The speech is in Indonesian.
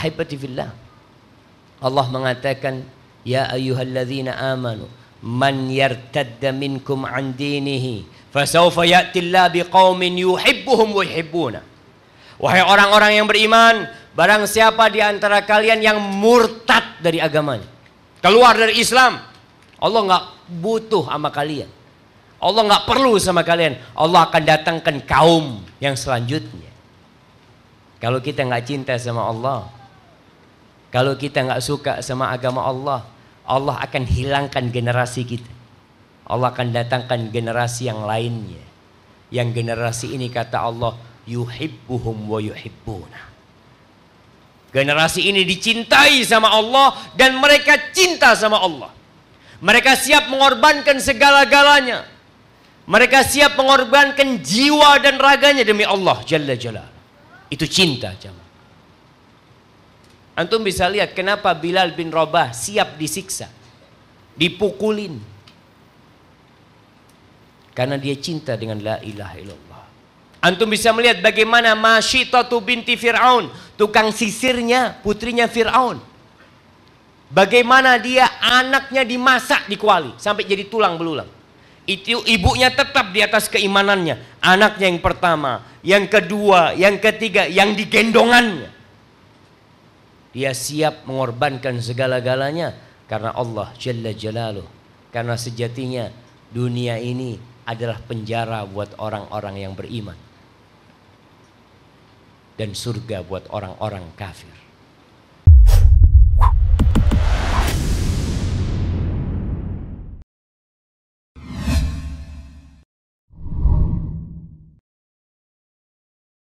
ahibati fillah. Allah mengatakan, "Ya ayyuhalladzina amanu, man yartadda minkum an dinihi, fasawfa ya'ti Allah biqaumin yuhibbuhum wa yuhibbuna." Wahai orang-orang yang beriman, barang siapa di antara kalian yang murtad dari agamanya, keluar dari Islam, Allah nggak butuh sama kalian. Allah nggak perlu sama kalian. Allah akan datangkan kaum yang selanjutnya. Kalau kita nggak cinta sama Allah, kalau kita nggak suka sama agama Allah, Allah akan hilangkan generasi kita. Allah akan datangkan generasi yang lainnya. Yang generasi ini kata Allah, yuhibbuhum wa yuhibbuna. Generasi ini dicintai sama Allah dan mereka cinta sama Allah. Mereka siap mengorbankan segala-galanya. Mereka siap mengorbankan jiwa dan raganya demi Allah Jalla Jalla. Itu cinta jemaah. Antum bisa lihat kenapa Bilal bin Rabah siap disiksa. Dipukulin. Karena dia cinta dengan la ilaha illallah. Antum bisa melihat bagaimana Masyitatu binti Fir'aun. Tukang sisirnya putrinya Fir'aun. Bagaimana dia anaknya dimasak di kuali. Sampai jadi tulang belulang. Itu ibunya tetap di atas keimanannya. Anaknya yang pertama, yang kedua, yang ketiga, yang digendongannya dia siap mengorbankan segala-galanya karena Allah Jalla Jalaluh. Karena sejatinya dunia ini adalah penjara buat orang-orang yang beriman. Dan surga buat orang-orang kafir.